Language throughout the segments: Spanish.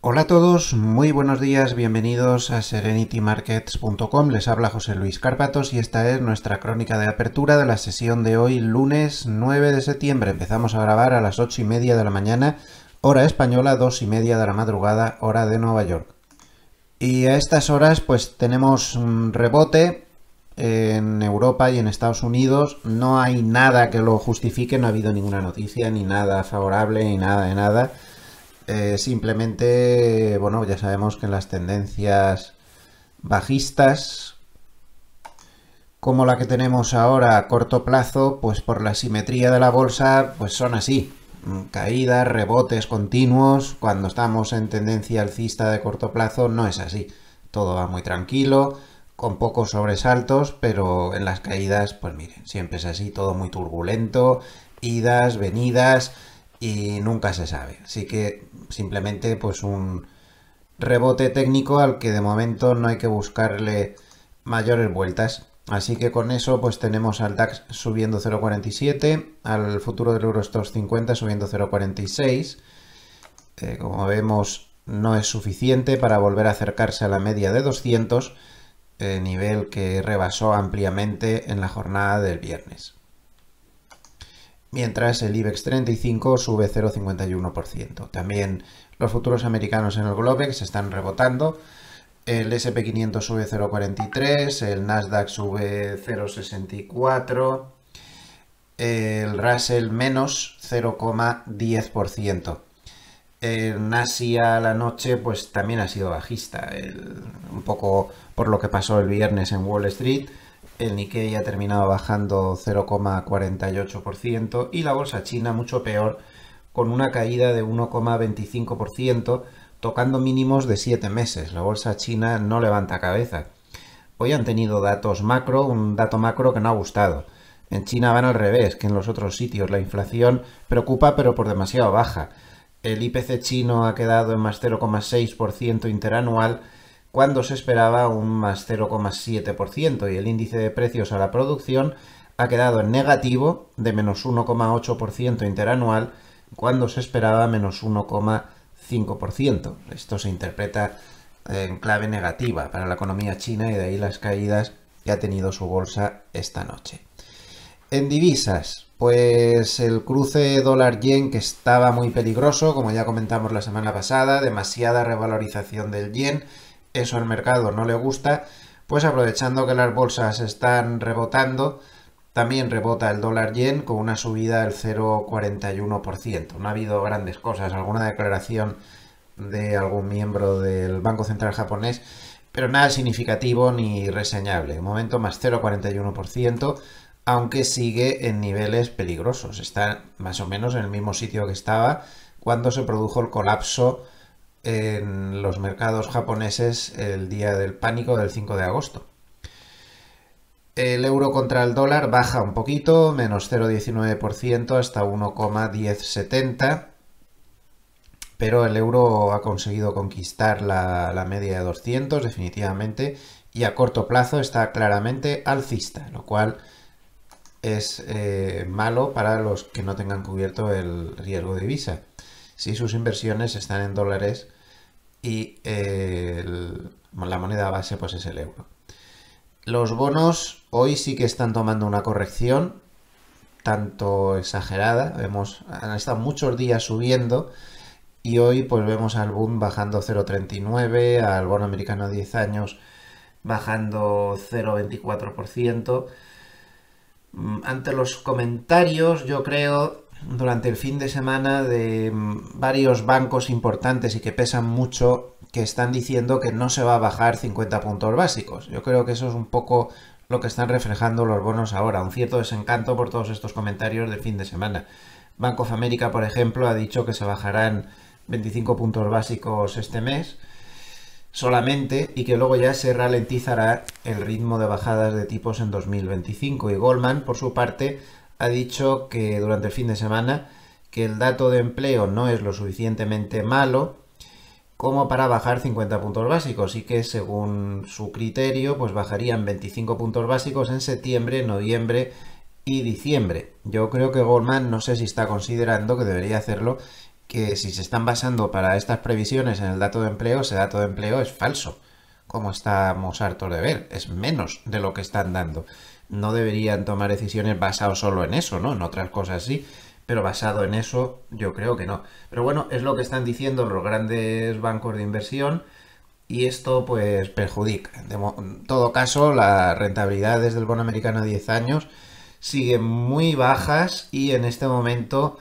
Hola a todos, muy buenos días, bienvenidos a serenitymarkets.com. Les habla José Luis Carpatos y esta es nuestra crónica de apertura de la sesión de hoy, lunes 9 de septiembre. Empezamos a grabar a las 8 y media de la mañana, hora española, 2 y media de la madrugada, hora de Nueva York. Y a estas horas, pues tenemos un rebote en Europa y en Estados Unidos. No hay nada que lo justifique, no ha habido ninguna noticia, ni nada favorable, ni nada de nada eh, simplemente, bueno, ya sabemos que en las tendencias bajistas, como la que tenemos ahora a corto plazo, pues por la simetría de la bolsa, pues son así. Mm, caídas, rebotes continuos, cuando estamos en tendencia alcista de corto plazo no es así. Todo va muy tranquilo, con pocos sobresaltos, pero en las caídas, pues miren, siempre es así, todo muy turbulento, idas, venidas, y nunca se sabe. Así que simplemente pues un rebote técnico al que de momento no hay que buscarle mayores vueltas. Así que con eso pues tenemos al DAX subiendo 0,47, al futuro del eurostoxx 50 subiendo 0,46. Eh, como vemos no es suficiente para volver a acercarse a la media de 200, eh, nivel que rebasó ampliamente en la jornada del viernes mientras el IBEX 35 sube 0,51%. También los futuros americanos en el Globex están rebotando. El SP500 sube 0,43, el Nasdaq sube 0,64, el Russell menos 0,10%. el Nasia la noche pues también ha sido bajista, un poco por lo que pasó el viernes en Wall Street el Nikkei ha terminado bajando 0,48% y la bolsa china mucho peor, con una caída de 1,25%, tocando mínimos de 7 meses. La bolsa china no levanta cabeza. Hoy han tenido datos macro, un dato macro que no ha gustado. En China van al revés que en los otros sitios. La inflación preocupa pero por demasiado baja. El IPC chino ha quedado en más 0,6% interanual cuando se esperaba un más 0,7% y el índice de precios a la producción ha quedado en negativo de menos 1,8% interanual cuando se esperaba menos 1,5%. Esto se interpreta en clave negativa para la economía china y de ahí las caídas que ha tenido su bolsa esta noche. En divisas, pues el cruce dólar-yen que estaba muy peligroso, como ya comentamos la semana pasada, demasiada revalorización del yen, eso al mercado no le gusta, pues aprovechando que las bolsas están rebotando, también rebota el dólar yen con una subida del 0,41%. No ha habido grandes cosas, alguna declaración de algún miembro del Banco Central japonés, pero nada significativo ni reseñable. un momento más 0,41%, aunque sigue en niveles peligrosos. Está más o menos en el mismo sitio que estaba cuando se produjo el colapso en los mercados japoneses el día del pánico del 5 de agosto. El euro contra el dólar baja un poquito, menos 0,19% hasta 1,1070, pero el euro ha conseguido conquistar la, media de 200 definitivamente y a corto plazo está claramente alcista, lo cual es eh, malo para los que no tengan cubierto el riesgo de divisa si sus inversiones están en dólares y eh, la moneda base pues es el euro. Los bonos hoy sí que están tomando una corrección, tanto exagerada, vemos, han estado muchos días subiendo y hoy pues vemos al boom bajando 0,39, al bono americano 10 años bajando 0,24%. Mm, ante los comentarios yo creo durante el fin de semana de mm, varios bancos importantes y que pesan mucho que están diciendo que no se va a bajar 50 puntos básicos. Yo creo que eso es un poco lo que están reflejando los bonos ahora, un cierto desencanto por todos estos comentarios del fin de semana. Banco of America, por ejemplo, ha dicho que se bajarán 25 puntos básicos este mes solamente y que luego ya se ralentizará el ritmo de bajadas de tipos en 2025. Y Goldman, por su parte, ha dicho que durante el fin de semana que el dato de empleo no es lo suficientemente malo como para bajar 50 puntos básicos y que según su criterio pues bajarían 25 puntos básicos en septiembre, noviembre y diciembre. Yo creo que Goldman no sé si está considerando que debería hacerlo que si se están basando para estas previsiones en el dato de empleo, ese dato de empleo es falso, como estamos hartos de ver, es menos de lo que están dando no deberían tomar decisiones basadas solo en eso, ¿no? En otras cosas sí, pero basado en eso yo creo que no. Pero bueno, es lo que están diciendo los grandes bancos de inversión y esto pues perjudica. en todo caso, las rentabilidades del bono americano a 10 años siguen muy bajas y en este momento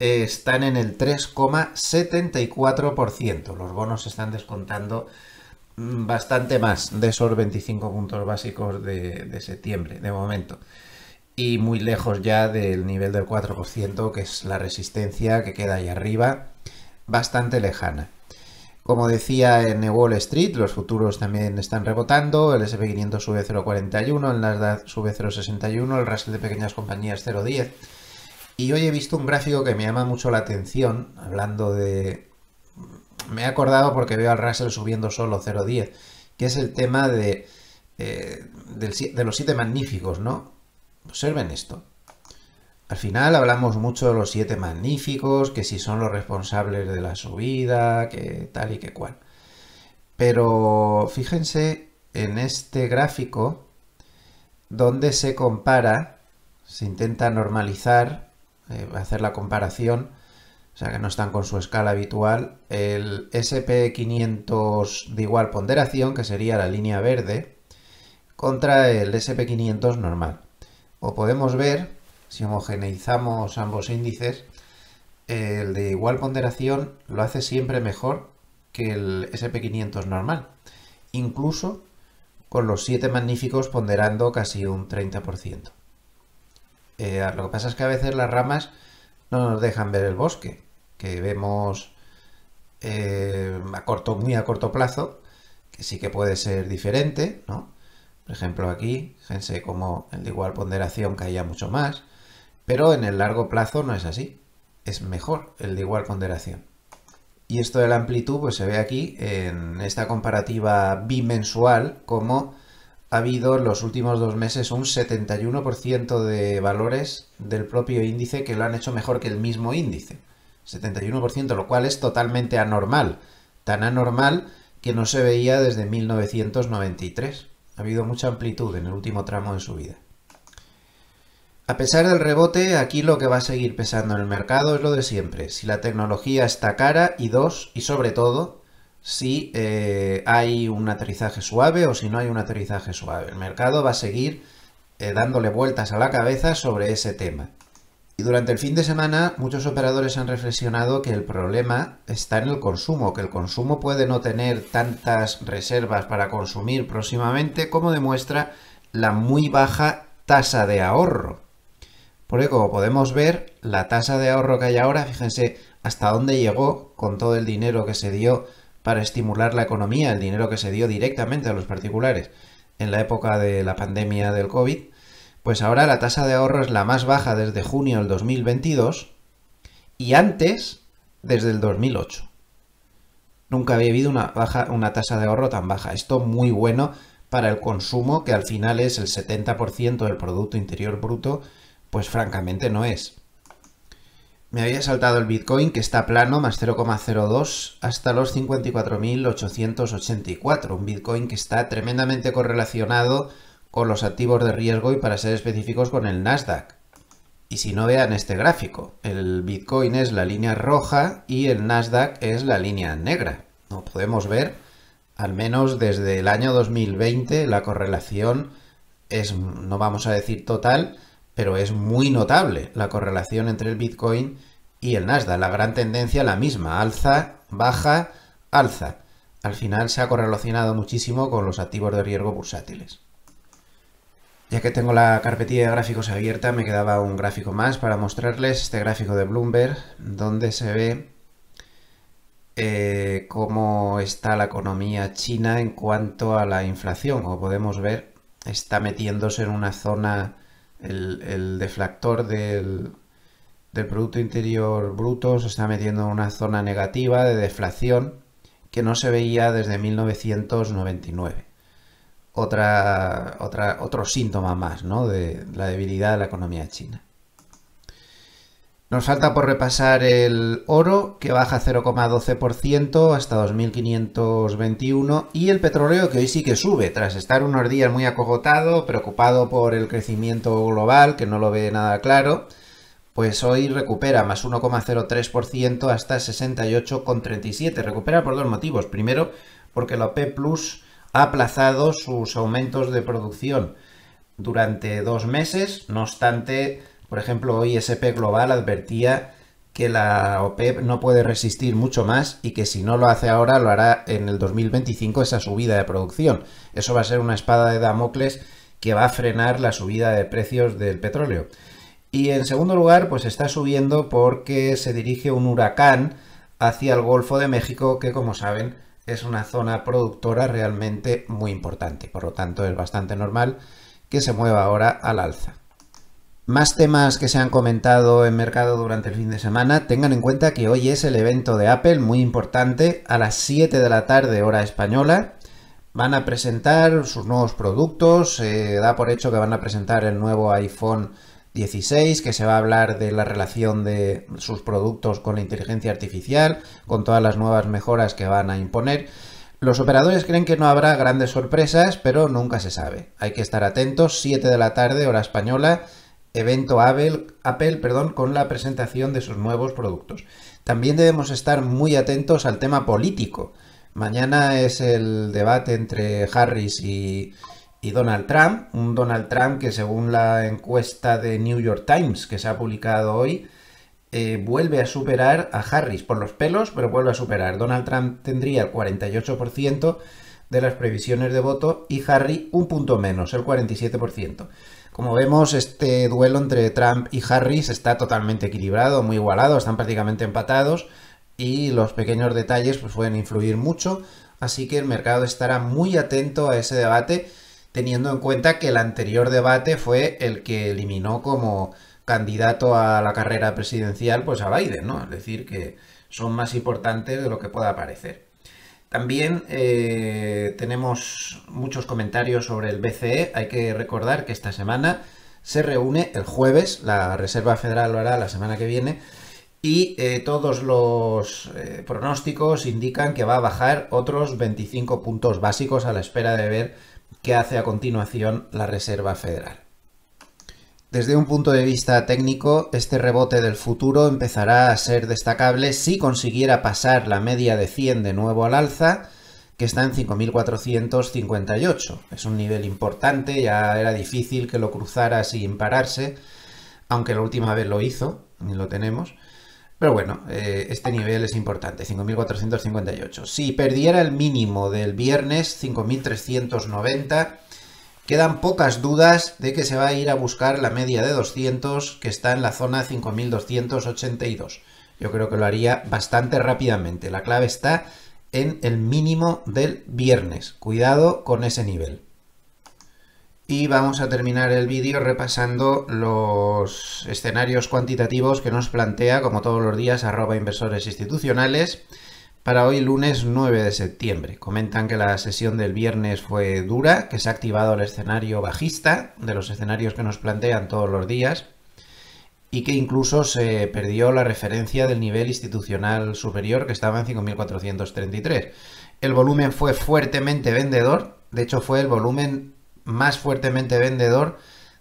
eh, están en el 3,74%. Los bonos se están descontando Mm, bastante más de esos 25 puntos básicos de, septiembre, de momento. Y muy lejos ya del nivel del 4%, que es la resistencia que queda ahí arriba, bastante lejana. Como decía en Wall Street, los futuros también están rebotando, el S&P 500 sube 0,41, el Nasdaq sube 0,61, el Russell de pequeñas compañías 0,10. Y hoy he visto un gráfico que me llama mucho la atención, hablando de, me he acordado porque veo al Russell subiendo solo 0.10, que es el tema eh, de, los siete magníficos, ¿no? Observen esto. Al final hablamos mucho de los siete magníficos, que si son los responsables de la subida, que tal y que cual. Pero fíjense en este gráfico donde se compara, se intenta normalizar, eh, hacer la comparación sea que no están con su escala habitual. El SP500 de igual ponderación, que sería la línea verde, contra el SP500 normal. O podemos ver, si homogeneizamos ambos índices, el de igual ponderación lo hace siempre mejor que el SP500 normal, incluso con los 7 magníficos ponderando casi un 30%. Eh, lo que pasa es que a veces las ramas no nos dejan ver el bosque, que vemos eh, a corto, muy a corto plazo, que sí que puede ser diferente, ¿no? Por ejemplo, aquí, fíjense cómo el de igual ponderación caía mucho más, pero en el largo plazo no es así. Es mejor el de igual ponderación. Y esto de la amplitud pues se ve aquí en esta comparativa bimensual como ha habido en los últimos dos meses un 71% de valores del propio índice que lo han hecho mejor que el mismo índice. 71%, lo cual es totalmente anormal, tan anormal que no se veía desde 1993. Ha habido mucha amplitud en el último tramo de su vida. A pesar del rebote, aquí lo que va a seguir pesando en el mercado es lo de siempre. Si la tecnología está cara y dos, y sobre todo, si eh, hay un aterrizaje suave o si no hay un aterrizaje suave. El mercado va a seguir eh, dándole vueltas a la cabeza sobre ese tema. Y durante el fin de semana muchos operadores han reflexionado que el problema está en el consumo, que el consumo puede no tener tantas reservas para consumir próximamente como demuestra la muy baja tasa de ahorro. Porque como podemos ver, la tasa de ahorro que hay ahora, fíjense hasta dónde llegó con todo el dinero que se dio para estimular la economía, el dinero que se dio directamente a los particulares en la época de la pandemia del COVID, pues ahora la tasa de ahorro es la más baja desde junio del 2022 y antes desde el 2008. Nunca había habido una, baja, una tasa de ahorro tan baja. Esto muy bueno para el consumo, que al final es el 70% del Producto Interior Bruto, pues francamente no es. Me había saltado el Bitcoin, que está plano, más 0,02 hasta los 54.884. Un Bitcoin que está tremendamente correlacionado con los activos de riesgo y para ser específicos con el Nasdaq. Y si no vean este gráfico, el Bitcoin es la línea roja y el Nasdaq es la línea negra. No podemos ver, al menos desde el año 2020, la correlación es, no vamos a decir total, pero es muy notable la correlación entre el Bitcoin y el Nasdaq. La gran tendencia la misma, alza, baja, alza. Al final se ha correlacionado muchísimo con los activos de riesgo bursátiles. Ya que tengo la carpetilla de gráficos abierta, me quedaba un gráfico más para mostrarles este gráfico de Bloomberg, donde se ve eh, cómo está la economía china en cuanto a la inflación. Como podemos ver, está metiéndose en una zona, el, deflactor del, del Producto Interior Bruto se está metiendo en una zona negativa de deflación que no se veía desde 1999 otra, otra, otro síntoma más de la debilidad de la economía china. Nos falta por repasar el oro, que baja 0,12% hasta 2.521, y el petróleo, que hoy sí que sube, tras estar unos días muy acogotado, preocupado por el crecimiento global, que no lo ve nada claro, pues hoy recupera más 1,03% hasta 68,37. Recupera por dos motivos. Primero, porque la OP Plus ha aplazado sus aumentos de producción durante dos meses. No obstante, por ejemplo, hoy SP Global advertía que la OPEP e no puede resistir mucho más y que si no lo hace ahora lo hará en el 2025 esa subida de producción. Eso va a ser una espada de Damocles que va a frenar la subida de precios del petróleo. Y en segundo lugar, pues está subiendo porque se dirige un huracán hacia el Golfo de México que como saben es una zona productora realmente muy importante, por lo tanto es bastante normal que se mueva ahora al alza. Más temas que se han comentado en mercado durante el fin de semana, tengan en cuenta que hoy es el evento de Apple, muy importante, a las 7 de la tarde hora española. Van a presentar sus nuevos productos, se eh, da por hecho que van a presentar el nuevo iPhone 16, que se va a hablar de la relación de sus productos con la inteligencia artificial, con todas las nuevas mejoras que van a imponer. Los operadores creen que no habrá grandes sorpresas, pero nunca se sabe. Hay que estar atentos, 7 de la tarde, hora española, evento Apple, perdón, con la presentación de sus nuevos productos. También debemos estar muy atentos al tema político. Mañana es el debate entre Harris y, y Donald Trump, un Donald Trump que según la encuesta de New York Times que se ha publicado hoy, eh, vuelve a superar a Harris por los pelos, pero vuelve a superar. Donald Trump tendría el 48% de las previsiones de voto y Harry un punto menos, el 47%. Como vemos, este duelo entre Trump y Harris está totalmente equilibrado, muy igualado, están prácticamente empatados y los pequeños detalles pues, pueden influir mucho, así que el mercado estará muy atento a ese debate teniendo en cuenta que el anterior debate fue el que eliminó como candidato a la carrera presidencial pues a Biden, ¿no? Es decir, que son más importantes de lo que pueda parecer. También eh, tenemos muchos comentarios sobre el BCE. Hay que recordar que esta semana se reúne el jueves, la Reserva Federal lo hará la semana que viene, y eh, todos los eh, pronósticos indican que va a bajar otros 25 puntos básicos a la espera de ver que hace a continuación la Reserva Federal. Desde un punto de vista técnico, este rebote del futuro empezará a ser destacable si consiguiera pasar la media de 100 de nuevo al alza, que está en 5.458. Es un nivel importante, ya era difícil que lo cruzara sin pararse, aunque la última vez lo hizo, y lo tenemos. Pero bueno, eh, este nivel es importante, 5.458. Si perdiera el mínimo del viernes, 5.390, quedan pocas dudas de que se va a ir a buscar la media de 200 que está en la zona 5.282. Yo creo que lo haría bastante rápidamente. La clave está en el mínimo del viernes. Cuidado con ese nivel y vamos a terminar el vídeo repasando los escenarios cuantitativos que nos plantea, como todos los días, arroba inversores institucionales para hoy lunes 9 de septiembre. Comentan que la sesión del viernes fue dura, que se ha activado el escenario bajista de los escenarios que nos plantean todos los días y que incluso se perdió la referencia del nivel institucional superior que estaba en 5.433. El volumen fue fuertemente vendedor, de hecho fue el volumen más fuertemente vendedor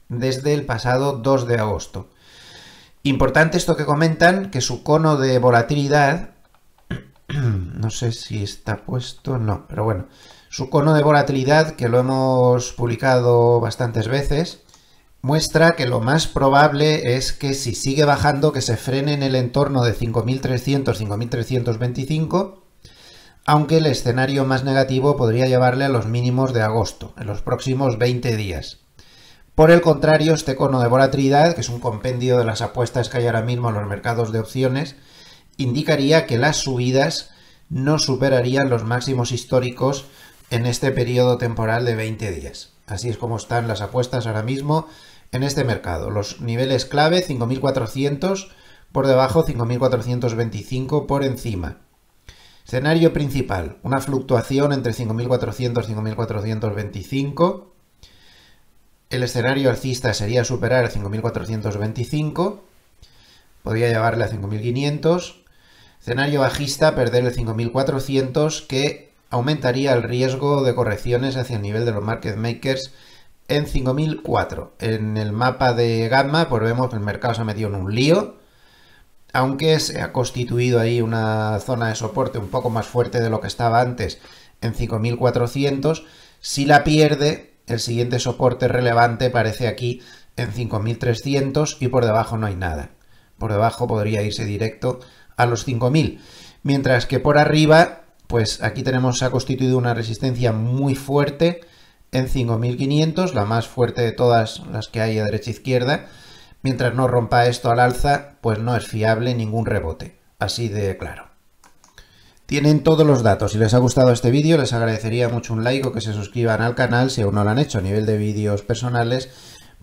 desde el pasado 2 de agosto. Importante esto que comentan, que su cono de volatilidad, no sé si está puesto, no, pero bueno, su cono de volatilidad, que lo hemos publicado bastantes veces, muestra que lo más probable es que si sigue bajando, que se frene en el entorno de 5.300, 5.325 aunque el escenario más negativo podría llevarle a los mínimos de agosto, en los próximos 20 días. Por el contrario, este cono de volatilidad, que es un compendio de las apuestas que hay ahora mismo en los mercados de opciones, indicaría que las subidas no superarían los máximos históricos en este periodo temporal de 20 días. Así es como están las apuestas ahora mismo en este mercado. Los niveles clave 5400 por debajo, 5425 por encima. Escenario principal, una fluctuación entre 5.400 y 5.425. El escenario alcista sería superar 5.425, podría llevarle a 5.500. Escenario bajista, perder el 5.400, que aumentaría el riesgo de correcciones hacia el nivel de los market makers en 5.004. En el mapa de Gamma, pues vemos que el mercado se ha metido en un lío aunque se ha constituido ahí una zona de soporte un poco más fuerte de lo que estaba antes en 5400, si la pierde, el siguiente soporte relevante aparece aquí en 5300 y por debajo no hay nada. Por debajo podría irse directo a los 5000, mientras que por arriba, pues aquí tenemos se ha constituido una resistencia muy fuerte en 5500, la más fuerte de todas las que hay a derecha e izquierda Mientras no rompa esto al alza, pues no es fiable ningún rebote. Así de claro. Tienen todos los datos. Si les ha gustado este vídeo, les agradecería mucho un like o que se suscriban al canal si aún no lo han hecho a nivel de vídeos personales.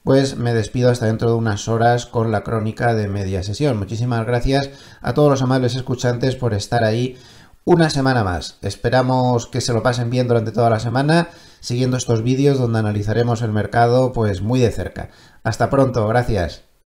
Pues me despido hasta dentro de unas horas con la crónica de media sesión. Muchísimas gracias a todos los amables escuchantes por estar ahí una semana más. Esperamos que se lo pasen bien durante toda la semana, siguiendo estos vídeos donde analizaremos el mercado pues muy de cerca. Hasta pronto, gracias.